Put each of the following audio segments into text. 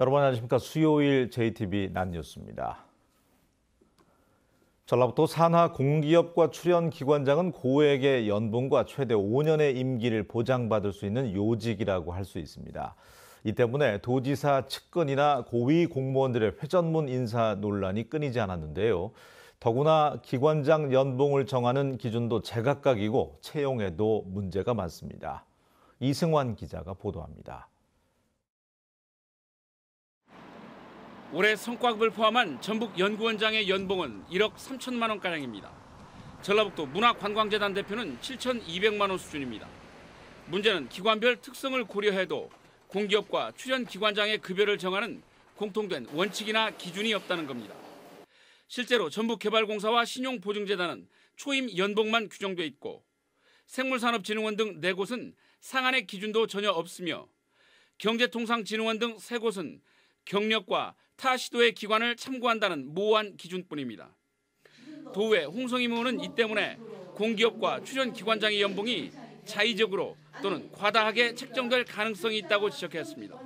여러분 안녕하십니까? 수요일 JTB 난뉴스입니다. 전라북도 산하 공기업과 출연 기관장은 고액의 연봉과 최대 5년의 임기를 보장받을 수 있는 요직이라고 할 수 있습니다. 이 때문에 도지사 측근이나 고위 공무원들의 회전문 인사 논란이 끊이지 않았는데요. 더구나 기관장 연봉을 정하는 기준도 제각각이고 채용에도 문제가 많습니다. 이승환 기자가 보도합니다. 올해 성과급을 포함한 전북 연구원장의 연봉은 1억 3천만 원가량입니다. 전라북도 문화관광재단 대표는 7,200만 원 수준입니다. 문제는 기관별 특성을 고려해도 공기업과 출연 기관장의 급여를 정하는 공통된 원칙이나 기준이 없다는 겁니다. 실제로 전북개발공사와 신용보증재단은 초임 연봉만 규정돼 있고 생물산업진흥원 등 4곳은 상한의 기준도 전혀 없으며 경제통상진흥원 등 3곳은 경력과 타 시도의 기관을 참고한다는 모호한 기준뿐입니다. 도회 홍성희 의원은 이 때문에 공기업과 출연 기관장의 연봉이 자의적으로 또는 과다하게 책정될 가능성이 있다고 지적했습니다.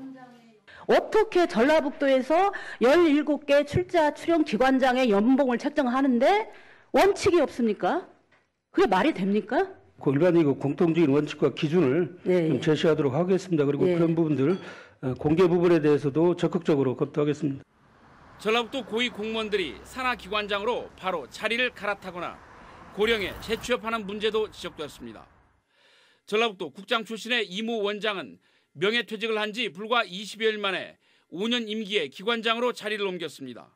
어떻게 전라북도에서 17개 출자 출연 기관장의 연봉을 책정하는데 원칙이 없습니까? 그게 말이 됩니까? 그 일반적인 그 공통적인 원칙과 기준을 네. 좀 제시하도록 하겠습니다. 그리고 네. 그런 부분들 을 어, 공개 부분에 대해서도 적극적으로 검토하겠습니다. 전라북도 고위 공무원들이 산하 기관장으로 바로 자리를 갈아타거나 고령에 재취업하는 문제도 지적되었습니다. 전라북도 국장 출신의 이모 원장은 명예퇴직을 한 지 불과 20여일 만에 5년 임기에 기관장으로 자리를 옮겼습니다.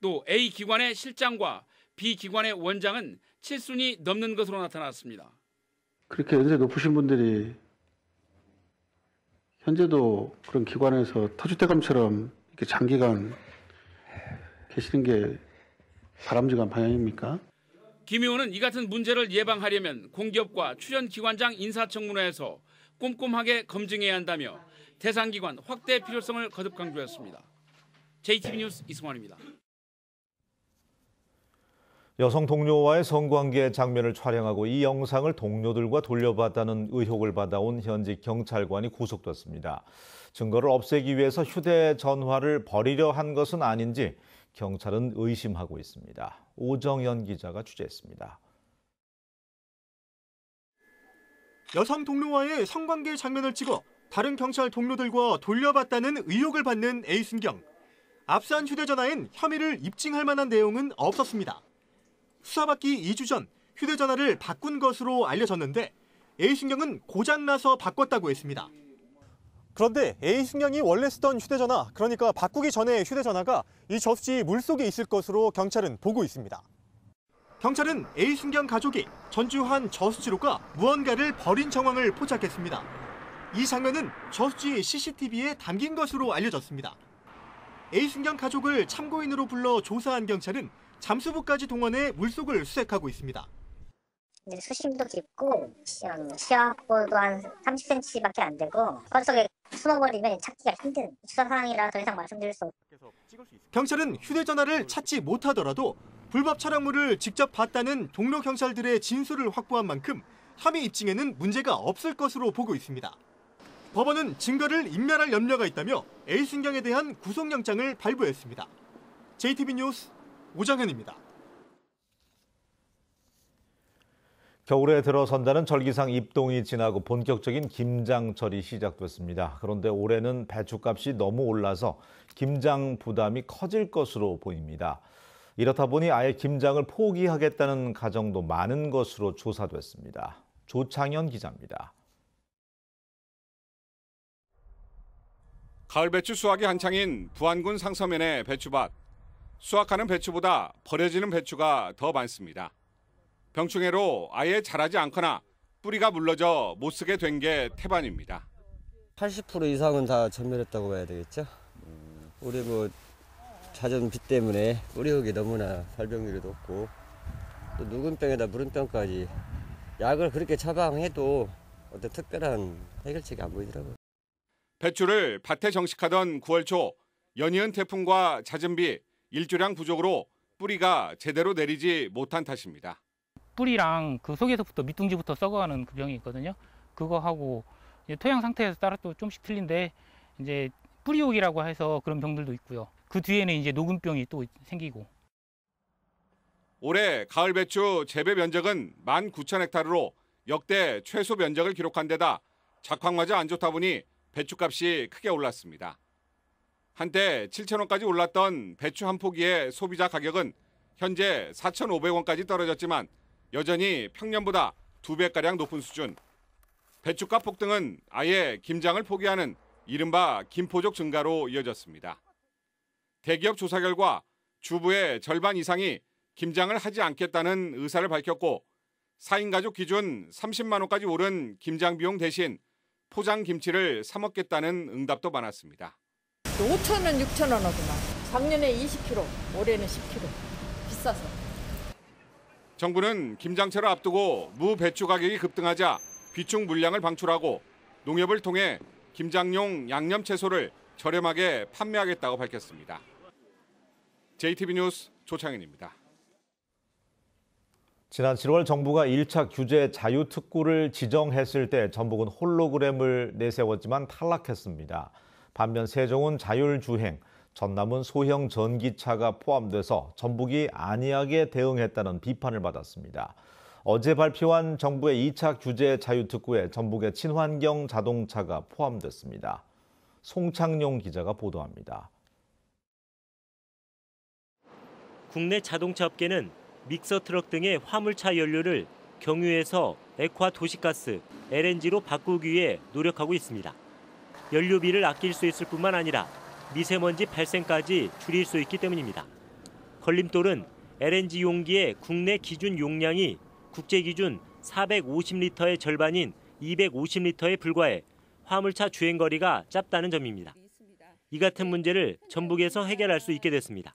또 A 기관의 실장과 B 기관의 원장은 7순이 넘는 것으로 나타났습니다. 그렇게 연세 높으신 분들이 현재도 그런 기관에서 터줏대감처럼 이렇게 장기간 계시는 게 바람직한 방향입니까? 김 의원은 이 같은 문제를 예방하려면 공기업과 출연 기관장 인사청문회에서 꼼꼼하게 검증해야 한다며 대상기관 확대 필요성을 거듭 강조했습니다. JTB 뉴스 이승환입니다. 여성 동료와의 성관계 장면을 촬영하고 이 영상을 동료들과 돌려받았다는 의혹을 받아온 현직 경찰관이 구속됐습니다. 증거를 없애기 위해서 휴대전화를 버리려 한 것은 아닌지 경찰은 의심하고 있습니다. 오정연 기자가 취재했습니다. 여성 동료와의 성관계 장면을 찍어 다른 경찰 동료들과 돌려받다는 의혹을 받는 A순경. 앞수한 휴대전화엔 혐의를 입증할 만한 내용은 없었습니다. 수사받기 2주 전 휴대전화를 바꾼 것으로 알려졌는데 A신경은 고장나서 바꿨다고 했습니다. 그런데 A신경이 원래 쓰던 휴대전화, 그러니까 바꾸기 전에 휴대전화가 이 저수지 물속에 있을 것으로 경찰은 보고 있습니다. 경찰은 A신경 가족이 전주한 저수지로가 무언가를 버린 정황을 포착했습니다. 이 장면은 저수지 CCTV에 담긴 것으로 알려졌습니다. A순경 가족을 참고인으로 불러 조사한 경찰은 잠수부까지 동원해 물속을 수색하고 있습니다. 수심도 깊고 시야확도한 30cm밖에 안 되고 건속에 숨어버리면 찾기가 힘든 수사 상황이라 더 이상 말씀드릴 수 없고 경찰은 휴대전화를 찾지 못하더라도 불법 차량물을 직접 봤다는 동료 경찰들의 진술을 확보한 만큼 혐의 입증에는 문제가 없을 것으로 보고 있습니다. 법원은 증거를 인멸할 염려가 있다며 A순경에 대한 구속영장을 발부했습니다. JTB 뉴스 오정현입니다. 겨울에 들어선다는 절기상 입동이 지나고 본격적인 김장철이 시작됐습니다. 그런데 올해는 배추값이 너무 올라서 김장 부담이 커질 것으로 보입니다. 이렇다 보니 아예 김장을 포기하겠다는 가정도 많은 것으로 조사됐습니다. 조창현 기자입니다. 가을 배추 수확이 한창인 부안군 상서면의 배추밭. 수확하는 배추보다 버려지는 배추가 더 많습니다. 병충해로 아예 자라지 않거나 뿌리가 물러져 못 쓰게 된 게 태반입니다. 80% 이상은 다 전멸했다고 봐야 되겠죠. 우리 뭐 자전비 때문에 뿌리 흙이 너무나 발병률이 높고 또누근 병에다 무른 병까지 약을 그렇게 처방해도 어떤 특별한 해결책이 안 보이더라고요. 배추를 밭에 정식하던 9월 초 연이은 태풍과 잦은 비 일조량 부족으로 뿌리가 제대로 내리지 못한 탓입니다. 뿌리랑 그 속에서부터 밑둥지부터 썩어가는 그 병이 있거든요. 그거 하고 토양 상태에 따라 또 좀씩 틀린데 이제 뿌리옥이라고 해서 그런 병들도 있고요. 그 뒤에는 이제 녹음병이 또 생기고. 올해 가을 배추 재배 면적은 19,000헥타르로 역대 최소 면적을 기록한 데다 작황마저 안 좋다 보니 배추값이 크게 올랐습니다. 한때 7,000원까지 올랐던 배추 한 포기의 소비자 가격은 현재 4,500원까지 떨어졌지만 여전히 평년보다 2배가량 높은 수준. 배추값 폭등은 아예 김장을 포기하는 이른바 김포족 증가로 이어졌습니다. 대기업 조사 결과 주부의 절반 이상이 김장을 하지 않겠다는 의사를 밝혔고 4인 가족 기준 30만 원까지 오른 김장 비용 대신 포장 김치를 사 먹겠다는 응답도 많았습니다. 5천 원, 6천 원 하구나. 작년에 20kg, 올해는 10kg. 비싸서. 정부는 김장철을 앞두고 무 배추 가격이 급등하자 비축 물량을 방출하고 농협을 통해 김장용 양념 채소를 저렴하게 판매하겠다고 밝혔습니다. JTB 뉴스 조창현입니다. 지난 7월 정부가 1차 규제 자유특구를 지정했을 때 전북은 홀로그램을 내세웠지만 탈락했습니다. 반면 세종은 자율주행, 전남은 소형 전기차가 포함돼서 전북이 안이하게 대응했다는 비판을 받았습니다. 어제 발표한 정부의 2차 규제 자유특구에 전북의 친환경 자동차가 포함됐습니다. 송창용 기자가 보도합니다. 국내 자동차 업계는 믹서 트럭 등의 화물차 연료를 경유에서 액화 도시가스, LNG로 바꾸기 위해 노력하고 있습니다. 연료비를 아낄 수 있을 뿐만 아니라 미세먼지 발생까지 줄일 수 있기 때문입니다. 걸림돌은 LNG 용기의 국내 기준 용량이 국제 기준 450리터의 절반인 250리터에 불과해 화물차 주행 거리가 짧다는 점입니다. 이 같은 문제를 전북에서 해결할 수 있게 됐습니다.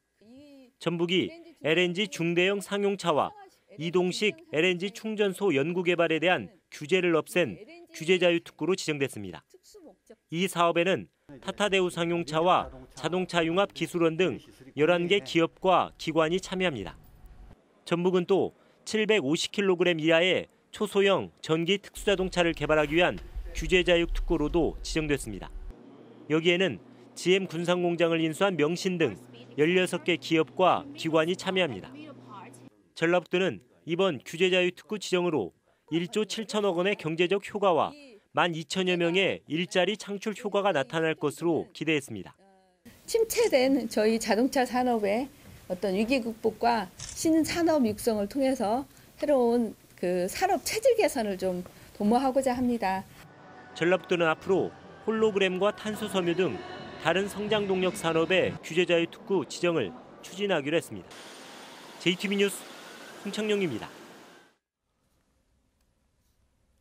전북이 LNG 중대형 상용차와 이동식 LNG 충전소 연구 개발에 대한 규제를 없앤 규제자유 특구로 지정됐습니다. 이 사업에는 타타대우 상용차와 자동차 융합 기술원 등 11개 기업과 기관이 참여합니다. 전북은 또 750kg 이하의 초소형 전기 특수자동차를 개발하기 위한 규제자육 특구로도 지정됐습니다. 여기에는 GM 군산공장을 인수한 명신 등 16개 기업과 기관이 참여합니다. 전라북도는 이번 규제자유 특구 지정으로 1조 7천억 원의 경제적 효과와 1 2 0 0 0여 명의 일자리 창출 효과가 나타날 것으로 기대했습니다. 침체된 저희 자동차 산업의 어떤 위기 극복과 신산업 육성을 통해서 새로운 그 산업 체질 개선을 좀 도모하고자 합니다. 전라북도는 앞으로 홀로그램과 탄소 섬유 등 다른 성장 동력 산업의 규제자유 특구 지정을 추진하기로 했습니다. JTB 뉴스 홍창룡입니다.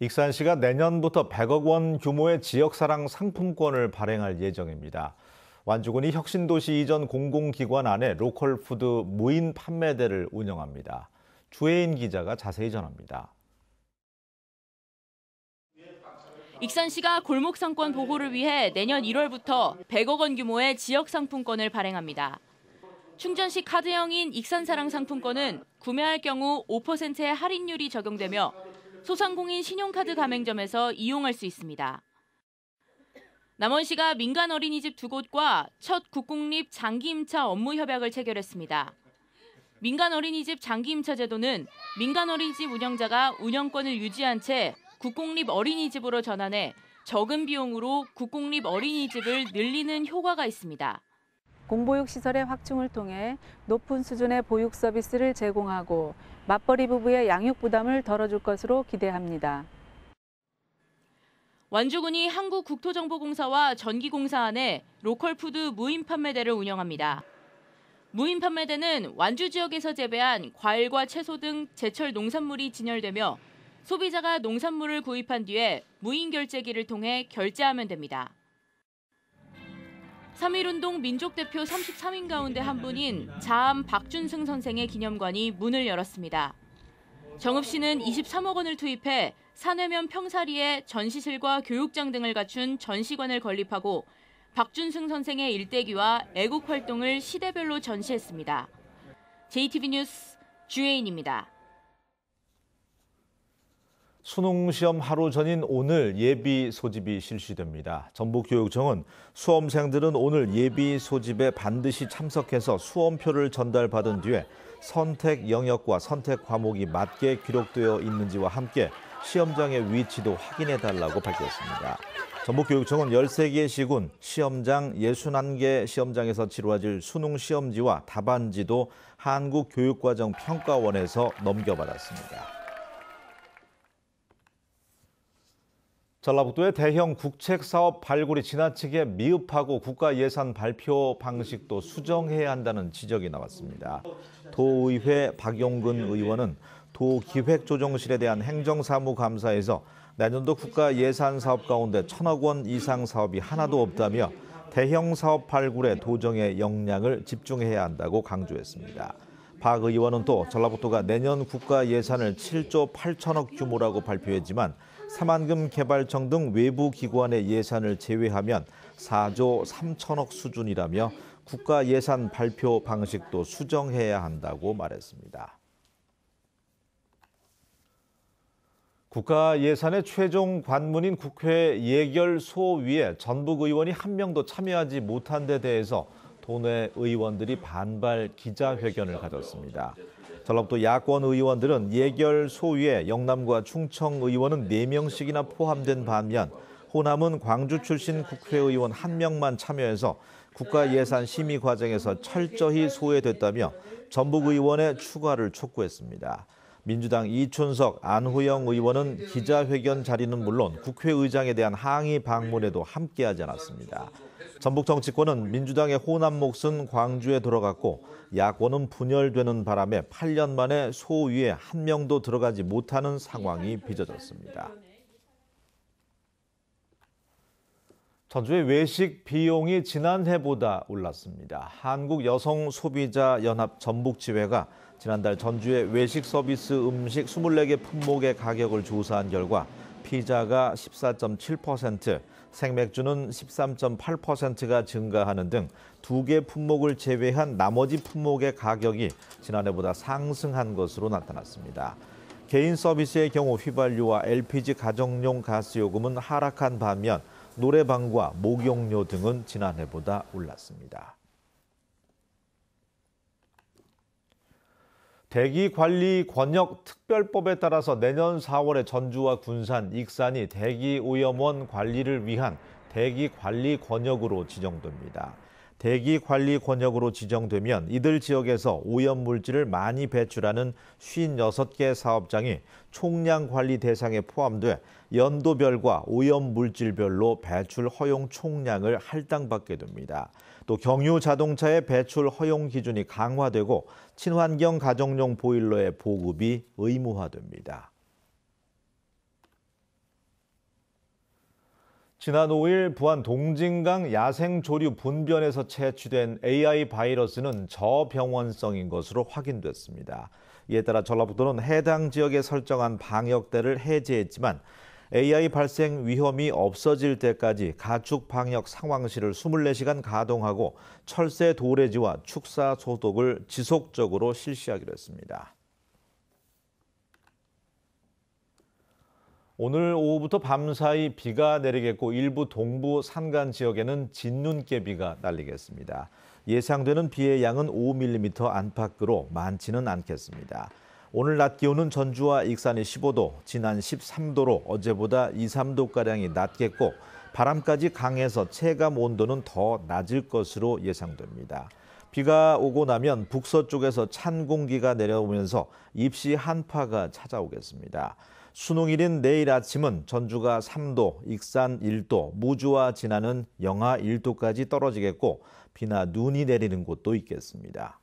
익산시가 내년부터 100억 원 규모의 지역사랑 상품권을 발행할 예정입니다. 완주군이 혁신도시 이전 공공기관 안에 로컬푸드 무인 판매대를 운영합니다. 주혜인 기자가 자세히 전합니다. 익산시가 골목상권 보호를 위해 내년 1월부터 100억 원 규모의 지역 상품권을 발행합니다. 충전식 카드형인 익산사랑 상품권은 구매할 경우 5%의 할인율이 적용되며 소상공인 신용카드 가맹점에서 이용할 수 있습니다. 남원시가 민간 어린이집 두 곳과 첫 국공립 장기임차 업무 협약을 체결했습니다. 민간 어린이집 장기임차 제도는 민간 어린이집 운영자가 운영권을 유지한 채 국공립 어린이집으로 전환해 적은 비용으로 국공립 어린이집을 늘리는 효과가 있습니다. 공보육 시설의 확충을 통해 높은 수준의 보육 서비스를 제공하고 맞벌이 부부의 양육 부담을 덜어줄 것으로 기대합니다. 완주군이 한국국토정보공사와 전기공사 안에 로컬푸드 무인 판매대를 운영합니다. 무인 판매대는 완주 지역에서 재배한 과일과 채소 등 제철 농산물이 진열되며 소비자가 농산물을 구입한 뒤에 무인 결제기를 통해 결제하면 됩니다. 3.1운동 민족대표 33인 가운데 한 분인 자암 박준승 선생의 기념관이 문을 열었습니다. 정읍 시는 23억 원을 투입해 산해면 평사리에 전시실과 교육장 등을 갖춘 전시관을 건립하고 박준승 선생의 일대기와 애국 활동을 시대별로 전시했습니다. JTB 뉴스 주혜인입니다. 수능 시험 하루 전인 오늘 예비 소집이 실시됩니다. 전북교육청은 수험생들은 오늘 예비 소집에 반드시 참석해서 수험표를 전달받은 뒤에 선택 영역과 선택 과목이 맞게 기록되어 있는지와 함께 시험장의 위치도 확인해 달라고 밝혔습니다. 전북교육청은 13개 시군 시험장 61개 시험장에서 치러질 수능 시험지와 답안지도 한국교육과정평가원에서 넘겨받았습니다. 전라북도의 대형 국책 사업 발굴이 지나치게 미흡하고 국가 예산 발표 방식도 수정해야 한다는 지적이 나왔습니다. 도의회 박용근 의원은 도기획조정실에 대한 행정사무감사에서 내년도 국가 예산 사업 가운데 천억 원 이상 사업이 하나도 없다며 대형 사업 발굴의 도정의 역량을 집중해야 한다고 강조했습니다. 박 의원은 또 전라북도가 내년 국가 예산을 7조 8천억 규모라고 발표했지만 새만금 개발청 등 외부 기관의 예산을 제외하면 4조 3천억 수준이라며 국가 예산 발표 방식도 수정해야 한다고 말했습니다. 국가 예산의 최종 관문인 국회 예결소 위에 전북 의원이 한 명도 참여하지 못한 데 대해서 도내 의원들이 반발 기자회견을 가졌습니다. 전라북도 야권 의원들은 예결 소위에 영남과 충청 의원은 4명씩이나 포함된 반면 호남은 광주 출신 국회의원 1명만 참여해서 국가 예산 심의 과정에서 철저히 소외됐다며 전북 의원의 추가를 촉구했습니다. 민주당 이춘석, 안후영 의원은 기자회견 자리는 물론 국회의장에 대한 항의 방문에도 함께하지 않았습니다. 전북 정치권은 민주당의 호남 몫은 광주에 들어갔고 야권은 분열되는 바람에 8년 만에 소위에 한 명도 들어가지 못하는 상황이 빚어졌습니다. 전주의 외식 비용이 지난해보다 올랐습니다. 한국 여성 소비자 연합 전북 지회가 지난달 전주의 외식 서비스 음식 24개 품목의 가격을 조사한 결과 피자가 14.7%, 생맥주는 13.8%가 증가하는 등 두 개 품목을 제외한 나머지 품목의 가격이 지난해보다 상승한 것으로 나타났습니다. 개인 서비스의 경우 휘발유와 LPG 가정용 가스 요금은 하락한 반면 노래방과 목욕료 등은 지난해보다 올랐습니다. 대기관리권역특별법에 따라서 내년 4월에 전주와 군산, 익산이 대기오염원 관리를 위한 대기관리권역으로 지정됩니다. 대기 관리 권역으로 지정되면 이들 지역에서 오염 물질을 많이 배출하는 56개 사업장이 총량 관리 대상에 포함돼 연도별과 오염 물질별로 배출 허용 총량을 할당받게 됩니다. 또 경유 자동차의 배출 허용 기준이 강화되고 친환경 가정용 보일러의 보급이 의무화됩니다. 지난 5일 부안 동진강 야생조류 분변에서 채취된 AI 바이러스는 저병원성인 것으로 확인됐습니다. 이에 따라 전라북도는 해당 지역에 설정한 방역대를 해제했지만 AI 발생 위험이 없어질 때까지 가축 방역 상황실을 24시간 가동하고 철새 도래지와 축사 소독을 지속적으로 실시하기로 했습니다. 오늘 오후부터 밤사이 비가 내리겠고 일부 동부 산간 지역에는 진눈깨비가 날리겠습니다. 예상되는 비의 양은 5mm 안팎으로 많지는 않겠습니다. 오늘 낮 기온은 전주와 익산이 15도, 지난 13도로 어제보다 2, 3도가량이 낮겠고 바람까지 강해서 체감 온도는 더 낮을 것으로 예상됩니다. 비가 오고 나면 북서쪽에서 찬 공기가 내려오면서 입시 한파가 찾아오겠습니다. 수능일인 내일 아침은 전주가 3도, 익산 1도, 무주와 진안은 영하 1도까지 떨어지겠고 비나 눈이 내리는 곳도 있겠습니다.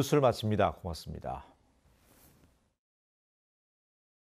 뉴스를 마칩니다. 고맙습니다.